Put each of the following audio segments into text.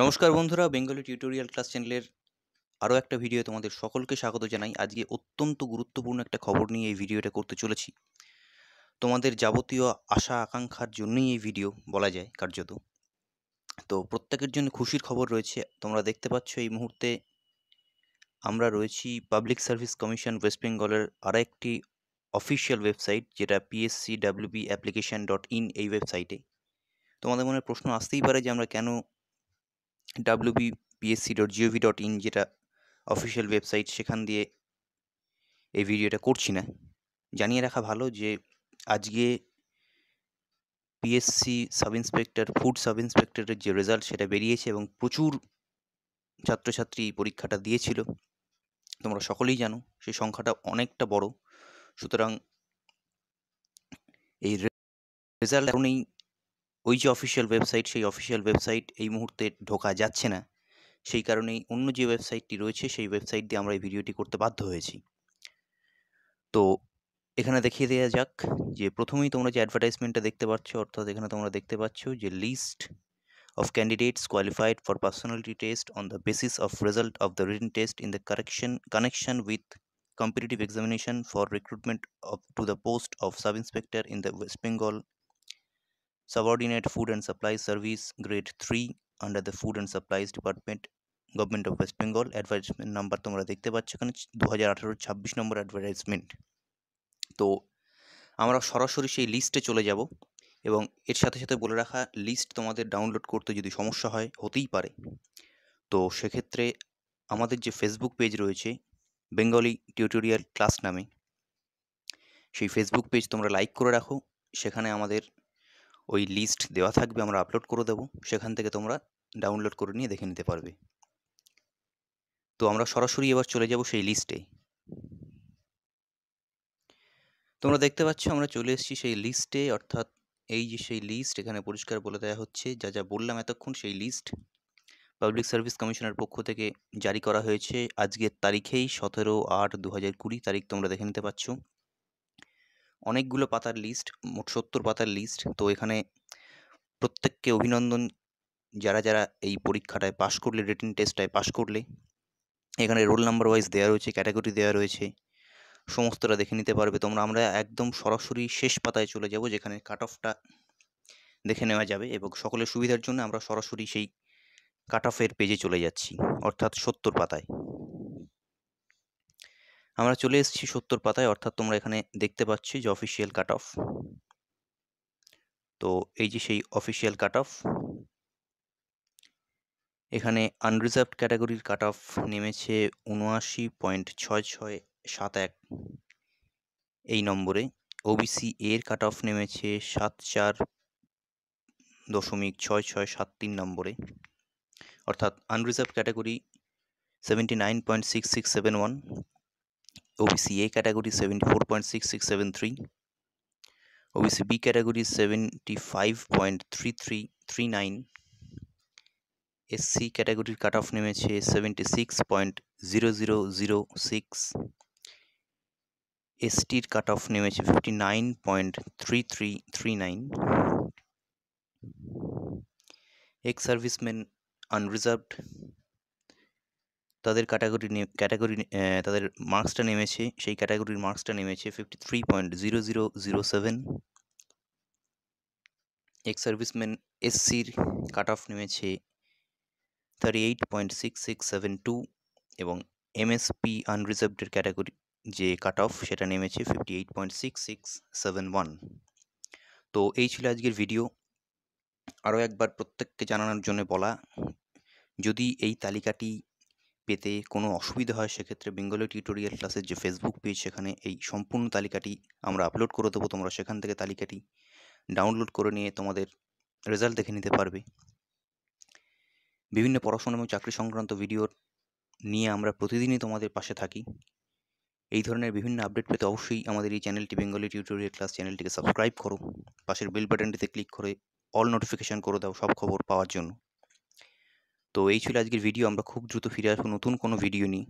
নমস্কার বন্ধুরা Bengali tutorial class চ্যানেলের আরও একটা ভিডিও তোমাদের সকলকে স্বাগত জানাই আজকে অত্যন্ত গুরুত্বপূর্ণ একটা খবর নিয়ে এই ভিডিওটা করতে চলেছি তোমাদের যাবতীয় আশা আকাঙ্ক্ষার জন্যই এই ভিডিও বলা যায় কার্যত তো প্রত্যেকের জন্য খুশির খবর রয়েছে তোমরা দেখতে পাচ্ছ এই মুহূর্তে আমরা রয়েছি পাবলিক সার্ভিস কমিশন ওয়েস্ট বেঙ্গলের একটি অফিসিয়াল ওয়েবসাইট যেটা PSC WB application dot in এই ওয়েবসাইটে তোমাদের মনে প্রশ্ন আসতেই পারে যে আমরা কেন W dot gov dot in যেটা অফিসিয়াল ওয়েবসাইট সেখান দিয়ে এই ভিডিওটা করছি না জানিয়ে রাখা ভালো যে আজকে PSC sub inspector food sub ইন্সপেক্টরের যে রেজাল্ট সেটা বেরিয়েছে এবং প্রচুর ছাত্রছাত্রী পরীক্ষাটা দিয়েছিল তোমরা সকলেই জানো সেই সংখ্যাটা অনেকটা বড় সুতরাং এই রেজাল্ট কারণেই ওই যে অফিশিয়াল ওয়েবসাইট সেই অফিশিয়াল ওয়েবসাইট এই মুহূর্তে ঢোকা যাচ্ছে না সেই কারণেই অন্য যে ওয়েবসাইটটি রয়েছে সেই ওয়েবসাইট দিয়ে আমরা এই ভিডিওটি করতে বাধ্য হয়েছি তো এখানে দেখিয়ে দেওয়া যাক যে প্রথমেই তোমরা যে অ্যাডভার্টাইজমেন্টটা দেখতে পাচ্ছ অর্থাৎ এখানে তোমরা দেখতে পাচ্ছ যে list of candidates qualified for personality test on the basis of result of the written test in the correction connection with competitive examination for recruitment of to the post of sub inspector in the West Bengal subordinate food and supply service grade 3 under the food and supplies department government of West Bengal advertisement number তোমরা দেখতে পাচ্ছ এখানে দু হাজার আঠারোর ছাব্বিশ নম্বর advertisement তো আমরা সরাসরি সেই লিস্টে চলে যাব এবং এর সাথে সাথে বলে রাখা লিস্ট তোমাদের ডাউনলোড করতে যদি সমস্যা হয় হতেই পারে তো সেক্ষেত্রে আমাদের যে ফেসবুক পেজ রয়েছে বেঙ্গলি টিউটোরিয়াল ক্লাস নামে সেই ফেসবুক পেজ তোমরা লাইক করে রাখো সেখানে আমাদের ওই লিস্ট দেওয়া থাকবে আমরা আপলোড করে দেবো সেখান থেকে তোমরা ডাউনলোড করে নিয়ে দেখে নিতে পারবে তো আমরা সরাসরি এবার চলে যাব সেই লিস্টে তোমরা দেখতে পাচ্ছ আমরা চলে এসেছি সেই লিস্টে অর্থাৎ এই যে সেই লিস্ট এখানে পরিষ্কার বলে দেওয়া হচ্ছে যা যা বললাম এতক্ষণ সেই লিস্ট পাবলিক সার্ভিস কমিশনের পক্ষ থেকে জারি করা হয়েছে আজকের তারিখেই সতেরো আট দু হাজার কুড়ি তারিখ তোমরা দেখে নিতে পারছো অনেকগুলো পাতার লিস্ট মোট সত্তর পাতার লিস্ট তো এখানে প্রত্যেককে অভিনন্দন যারা যারা এই পরীক্ষাটায় পাশ করলে রিটেন টেস্টটায় পাশ করলে এখানে রোল নাম্বার ওয়াইজ দেওয়া রয়েছে ক্যাটাগরি দেওয়া রয়েছে সমস্তটা দেখে নিতে পারবে তোমরা আমরা একদম সরাসরি শেষ পাতায় চলে যাব যেখানে কাট অফটা দেখে নেওয়া যাবে এবং সকলের সুবিধার জন্য আমরা সরাসরি সেই কাট অফের পেজে চলে যাচ্ছি অর্থাৎ সত্তর পাতায় আমরা চলে এসেছি সত্তর পাতায় অর্থাৎ তোমরা এখানে দেখতে পাচ্ছি যে অফিসিয়াল কাট অফ তো এই যে সেই অফিসিয়াল কাট অফ এখানে আনরিজার্ভড ক্যাটাগরির কাট অফ নেমেছে উনআশি পয়েন্ট ছয় ছয় সাত এক এই নম্বরে ওবিসি এর কাট অফ নেমেছে সাত চার দশমিক ছয় ছয় সাত তিন নম্বরে অর্থাৎ unreserve category seventy nine point six six seven one OBC A category seventy four point six six seven three OBC B category seventy five point three three three nine SC ক্যাটাগরির কাট অফ নেমেছে seventy six point zero zero zero six এসটির cut off নেমেছে fifty nine point three three three nine ex serviceman unreserved তাদের category category তাদের মার্কসটা নেমেছে সেই ক্যাটাগরির মার্কসটা নেমেছে fifty three point zero zero zero seven ex serviceman এসসির কাট অফ নেমেছে thirty eight point six six seven two এবং এমএসপি আনরিজার্ভডের ক্যাটাগরি যে কাট অফ সেটা নেমেছে fifty eight point six six seven one তো এই ছিল আজকের ভিডিও আরও একবার প্রত্যেককে জানানোর জন্য বলা যদি এই তালিকাটি পেতে কোনো অসুবিধা হয় সেক্ষেত্রে বেঙ্গলি টিউটোরিয়াল ক্লাসের যে ফেসবুক পেজ সেখানে এই সম্পূর্ণ তালিকাটি আমরা আপলোড করে দেবো তোমরা সেখান থেকে তালিকাটি ডাউনলোড করে নিয়ে তোমাদের রেজাল্ট দেখে নিতে পারবে বিভিন্ন পড়াশোনা এবং চাকরি সংক্রান্ত ভিডিও নিয়ে আমরা প্রতিদিনই তোমাদের পাশে থাকি এই ধরনের বিভিন্ন আপডেট পেতে অবশ্যই আমাদের এই চ্যানেলটি বেঙ্গলি টিউটোরিয়াল ক্লাস চ্যানেলটিকে সাবস্ক্রাইব করো পাশের বেল বাটনটিতে ক্লিক করে অল নোটিফিকেশান করে দাও সব খবর পাওয়ার জন্য তো এই ছিল আজকের ভিডিও আমরা খুব দ্রুত ফিরে আসবো নতুন কোনো ভিডিও নিয়ে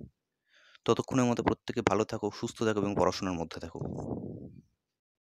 ততক্ষণের মতো প্রত্যেকে ভালো থাকো সুস্থ থাকো এবং পড়াশোনার মধ্যে থাকো